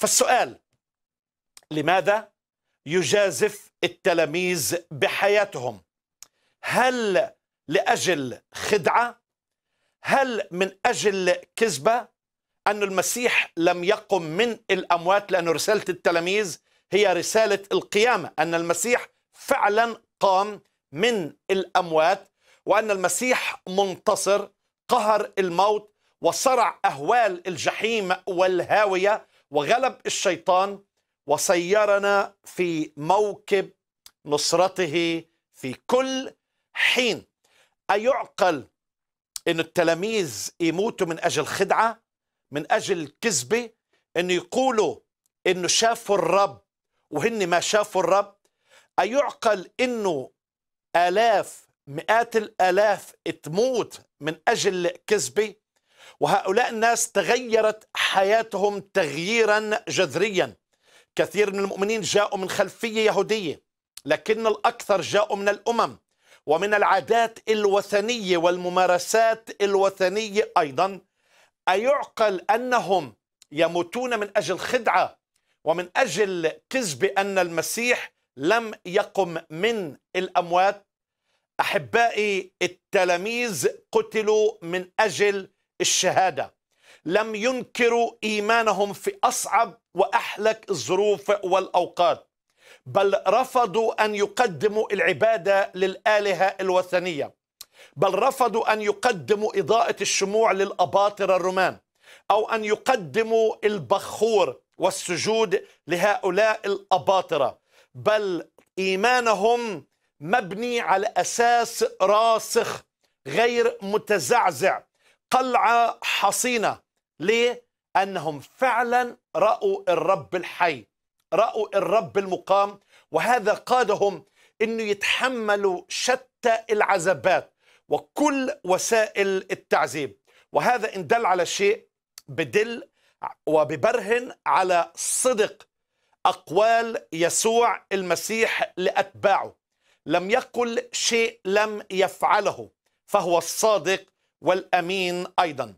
فالسؤال لماذا يجازف التلاميذ بحياتهم هل لاجل خدعه هل من اجل كذبه ان المسيح لم يقم من الاموات لان رساله التلاميذ هي رساله القيامه ان المسيح فعلا قام من الاموات وان المسيح منتصر قهر الموت وصرع اهوال الجحيم والهاويه وغلب الشيطان وسيرنا في موكب نصرته في كل حين أيعقل أن التلاميذ يموتوا من أجل خدعة من أجل كذبة أن يقولوا أنه شافوا الرب وهن ما شافوا الرب أيعقل أنه آلاف مئات الآلاف تموت من أجل كذبة وهؤلاء الناس تغيرت حياتهم تغييرا جذريا كثير من المؤمنين جاءوا من خلفية يهودية لكن الأكثر جاءوا من الأمم ومن العادات الوثنية والممارسات الوثنية أيضا أيعقل أنهم يموتون من أجل خدعة ومن أجل كذب أن المسيح لم يقم من الأموات أحبائي التلاميذ قتلوا من أجل الشهاده لم ينكروا ايمانهم في اصعب واحلك الظروف والاوقات بل رفضوا ان يقدموا العباده للالهه الوثنيه بل رفضوا ان يقدموا اضاءه الشموع للاباطره الرومان او ان يقدموا البخور والسجود لهؤلاء الاباطره بل ايمانهم مبني على اساس راسخ غير متزعزع قلعة حصينة ليه؟ أنهم فعلا رأوا الرب الحي رأوا الرب المقام وهذا قادهم أنه يتحملوا شتى العذابات وكل وسائل التعذيب وهذا إن دل على شيء بدل وببرهن على صدق أقوال يسوع المسيح لأتباعه لم يقل شيء لم يفعله فهو الصادق والأمين أيضا